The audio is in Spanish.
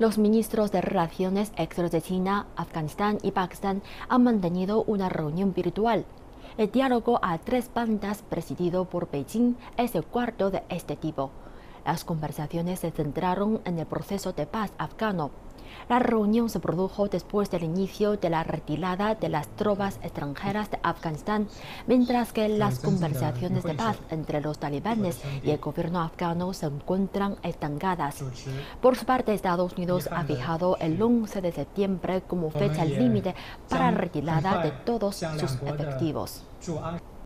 los ministros de Relaciones Exteriores de China, Afganistán y Pakistán han mantenido una reunión virtual. El diálogo a tres bandas presidido por Beijing es el cuarto de este tipo. Las conversaciones se centraron en el proceso de paz afgano, la reunión se produjo después del inicio de la retirada de las tropas extranjeras de Afganistán, mientras que las conversaciones de paz entre los talibanes y el gobierno afgano se encuentran estancadas. Por su parte, Estados Unidos ha fijado el 11 de septiembre como fecha límite para la retirada de todos sus efectivos.